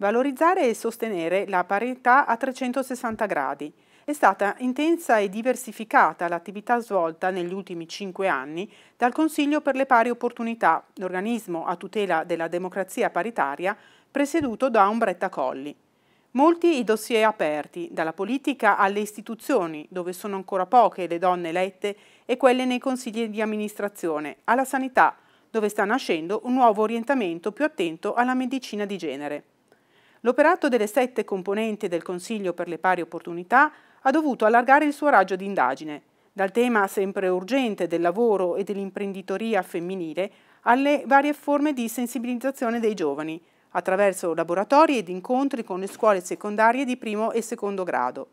Valorizzare e sostenere la parità a 360 gradi. È stata intensa e diversificata l'attività svolta negli ultimi cinque anni dal Consiglio per le pari opportunità, l'organismo a tutela della democrazia paritaria, presieduto da Umbretta Colli. Molti i dossier aperti, dalla politica alle istituzioni, dove sono ancora poche le donne elette, e quelle nei consigli di amministrazione, alla sanità, dove sta nascendo un nuovo orientamento più attento alla medicina di genere. L'operato delle sette componenti del Consiglio per le pari opportunità ha dovuto allargare il suo raggio di indagine, dal tema sempre urgente del lavoro e dell'imprenditoria femminile alle varie forme di sensibilizzazione dei giovani, attraverso laboratori ed incontri con le scuole secondarie di primo e secondo grado.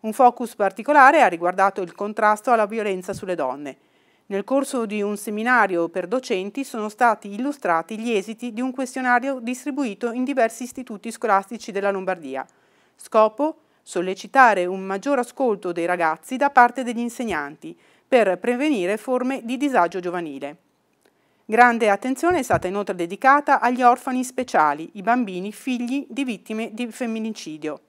Un focus particolare ha riguardato il contrasto alla violenza sulle donne, nel corso di un seminario per docenti sono stati illustrati gli esiti di un questionario distribuito in diversi istituti scolastici della Lombardia. Scopo? Sollecitare un maggior ascolto dei ragazzi da parte degli insegnanti per prevenire forme di disagio giovanile. Grande attenzione è stata inoltre dedicata agli orfani speciali, i bambini figli di vittime di femminicidio.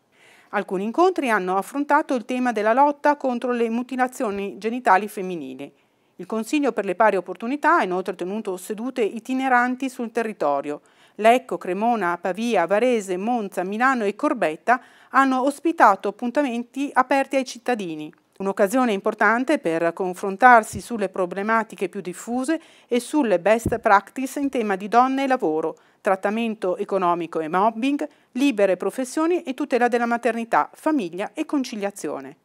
Alcuni incontri hanno affrontato il tema della lotta contro le mutilazioni genitali femminili. Il Consiglio per le pari opportunità ha inoltre tenuto sedute itineranti sul territorio. Lecco, Cremona, Pavia, Varese, Monza, Milano e Corbetta hanno ospitato appuntamenti aperti ai cittadini. Un'occasione importante per confrontarsi sulle problematiche più diffuse e sulle best practice in tema di donne e lavoro, trattamento economico e mobbing, libere professioni e tutela della maternità, famiglia e conciliazione.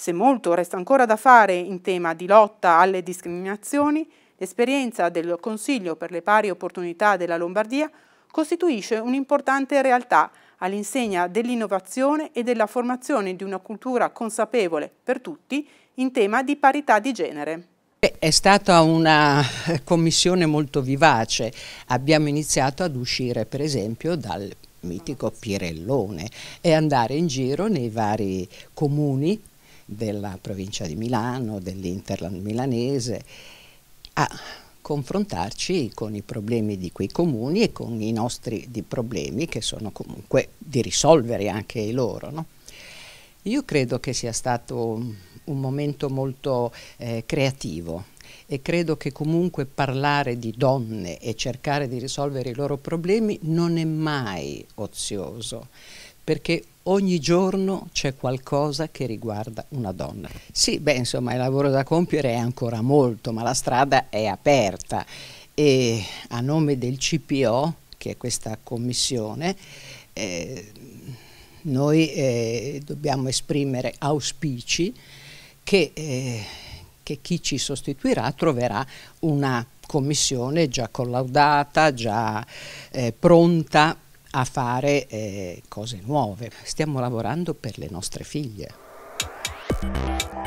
Se molto resta ancora da fare in tema di lotta alle discriminazioni, l'esperienza del Consiglio per le pari opportunità della Lombardia costituisce un'importante realtà all'insegna dell'innovazione e della formazione di una cultura consapevole per tutti in tema di parità di genere. È stata una eh, commissione molto vivace, abbiamo iniziato ad uscire per esempio dal mitico Pirellone e andare in giro nei vari comuni della provincia di Milano, dell'Interland milanese, a confrontarci con i problemi di quei comuni e con i nostri problemi che sono comunque di risolvere anche i loro. No? Io credo che sia stato un momento molto eh, creativo e credo che comunque parlare di donne e cercare di risolvere i loro problemi non è mai ozioso perché ogni giorno c'è qualcosa che riguarda una donna. Sì, beh, insomma, il lavoro da compiere è ancora molto, ma la strada è aperta e a nome del CPO, che è questa commissione, eh, noi eh, dobbiamo esprimere auspici che, eh, che chi ci sostituirà troverà una commissione già collaudata, già eh, pronta a fare eh, cose nuove. Stiamo lavorando per le nostre figlie.